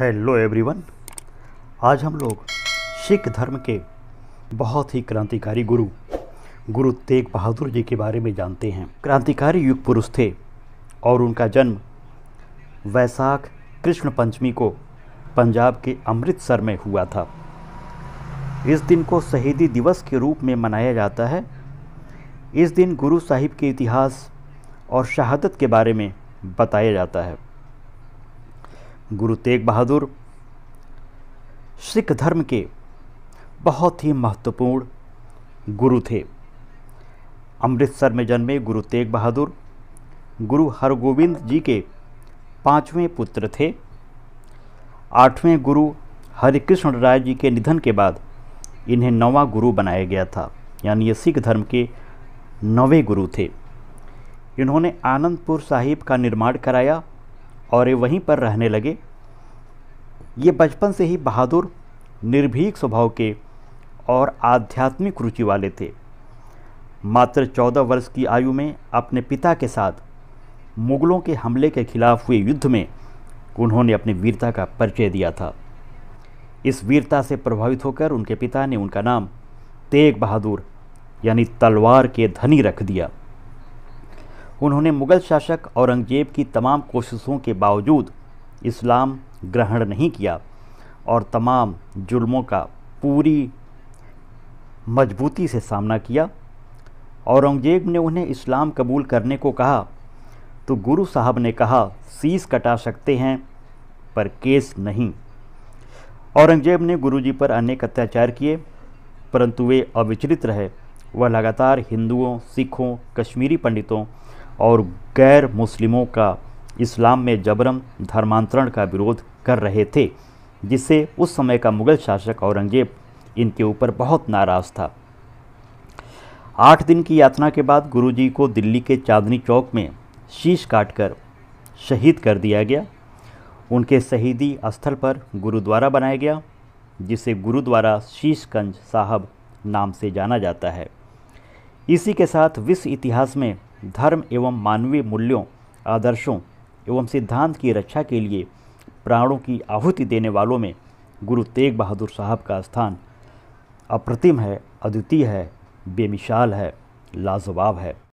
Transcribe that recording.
hello everyone आज हम लोग सिख धर्म के बहुत ही क्रांतिकारी गुरु गुरु तेग बहादुर जी के बारे में जानते हैं क्रांतिकारी युग पुरुष थे और उनका जन्म वैसाख कृष्ण पंचमी को पंजाब के अमृतसर में हुआ था इस दिन को शहीदी दिवस के रूप में मनाया जाता है इस दिन गुरु साहिब के इतिहास और शहादत के बारे में बताया जाता है गुरु तेग बहादुर सिख धर्म के बहुत ही महत्वपूर्ण गुरु थे अमृतसर में जन्मे गुरु तेग बहादुर गुरु हरगोविंद जी के पांचवें पुत्र थे आठवें गुरु हरिकृष्ण राय जी के निधन के बाद इन्हें नवा गुरु बनाया गया था यानी ये सिख धर्म के नवे गुरु थे इन्होंने आनंदपुर साहिब का निर्माण कराया और ये वहीं पर रहने लगे ये बचपन से ही बहादुर निर्भीक स्वभाव के और आध्यात्मिक रुचि वाले थे मात्र चौदह वर्ष की आयु में अपने पिता के साथ मुगलों के हमले के खिलाफ हुए युद्ध में उन्होंने अपनी वीरता का परिचय दिया था इस वीरता से प्रभावित होकर उनके पिता ने उनका नाम तेग बहादुर यानी तलवार के धनी रख दिया उन्होंने मुग़ल शासक औरंगजेब की तमाम कोशिशों के बावजूद इस्लाम ग्रहण नहीं किया और तमाम जुल्मों का पूरी मजबूती से सामना किया औरंगजेब ने उन्हें इस्लाम कबूल करने को कहा तो गुरु साहब ने कहा सीस कटा सकते हैं पर केस नहीं औरंगजेब ने गुरुजी पर अनेक अत्याचार किए परंतु वे अविचलित रहे वह लगातार हिंदुओं सिखों कश्मीरी पंडितों और गैर मुस्लिमों का इस्लाम में जबरन धर्मांतरण का विरोध कर रहे थे जिससे उस समय का मुगल शासक औरंगजेब इनके ऊपर बहुत नाराज़ था आठ दिन की यात्रा के बाद गुरुजी को दिल्ली के चांदनी चौक में शीश काटकर शहीद कर दिया गया उनके शहीदी स्थल पर गुरुद्वारा बनाया गया जिसे गुरुद्वारा शीशगंज साहब नाम से जाना जाता है इसी के साथ विश्व इतिहास में धर्म एवं मानवीय मूल्यों आदर्शों एवं सिद्धांत की रक्षा के लिए प्राणों की आहुति देने वालों में गुरु तेग बहादुर साहब का स्थान अप्रतिम है अद्वितीय है बेमिसाल है लाजवाब है